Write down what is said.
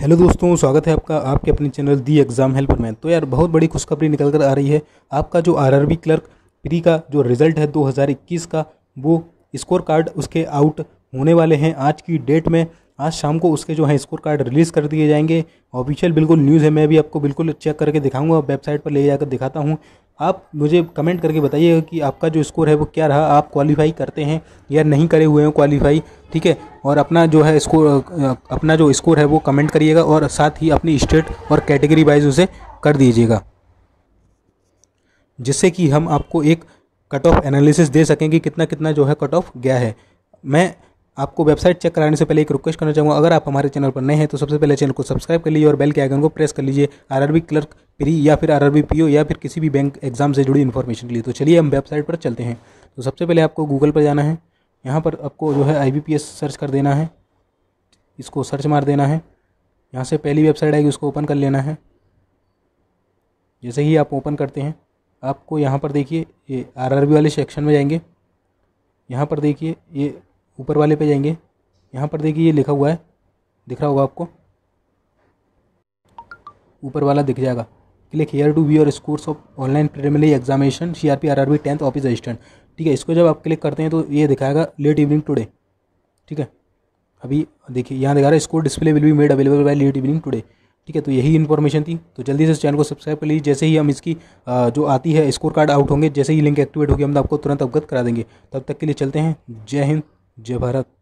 hello दोस्तों स्वागत है आपका आपके अपने channel the exam helper man तो यार बहुत बड़ी खुशखबरी निकल कर आ रही है आपका जो आरआरबी क्लर्क प्री का जो रिज़ल्ट है 2021 का वो स्कोर कार्ड उसके आउट होने वाले हैं आज की डेट में आज शाम को उसके जो है स्कोर कार्ड रिलीज़ कर दिए जाएंगे ऑफिशियल बिल्कुल न्यूज़ है मैं भी आपको बिल्कुल चेक करके दिखाऊंगा वेबसाइट पर ले जाकर दिखाता हूँ आप मुझे कमेंट करके बताइएगा कि आपका जो स्कोर है वो क्या रहा आप क्वालिफाई करते हैं या नहीं करे हुए हैं क्वालिफाई ठीक है और अपना जो है स्कोर अपना जो स्कोर है वो कमेंट करिएगा और साथ ही अपनी स्टेट और कैटेगरी वाइज उसे कर दीजिएगा जिससे कि हम आपको एक कट ऑफ एनालिसिस दे सकें कि कितना कितना जो है कट ऑफ गया है मैं आपको वेबसाइट चेक कराने से पहले एक रिक्वेस्ट करना चाहूँगा अगर आप हमारे चैनल पर नए हैं तो सबसे पहले चैनल को सब्सक्राइब कर लीजिए और बेल के आइकन को प्रेस कर लीजिए आरआरबी क्लर्क फ्री या फिर आर या फिर किसी भी बैंक एग्ज़ाम से जुड़ी इन्फॉर्मेशन के लिए तो चलिए हम वेबसाइट पर चलते हैं तो सबसे पहले आपको गूगल पर जाना है यहाँ पर आपको जो है आई सर्च कर देना है इसको सर्च मार देना है यहाँ से पहली वेबसाइट आएगी उसको ओपन कर लेना है जैसे ही आप ओपन करते हैं आपको यहाँ पर देखिए ये आर आर वाले सेक्शन में जाएंगे यहाँ पर देखिए ये ऊपर वाले पे जाएंगे यहाँ पर देखिए ये लिखा हुआ है दिख रहा होगा आपको ऊपर वाला दिख जाएगा क्लिक हेयर टू व्यू और scores of online preliminary examination C R P R R B tenth office assistant ठीक है इसको जब आप क्लिक करते हैं तो ये दिखाएगा लेट इवनिंग टुडे ठीक है अभी देखिए यहाँ दिखा रहा है score display will be made available by late evening today ठीक है तो यही इन्फॉर्मेशन थी तो जल्दी से इस चैनल को सब्सक्राइब कर लीजिए जैसे ही हम इसकी जो आती है स्कोर कार्ड आउट होंगे जैसे ही लिंक एक्टिवेट होगी हम आपको तुरंत अवगत करा देंगे तब तक के लिए चलते हैं जय हिंद जय भारत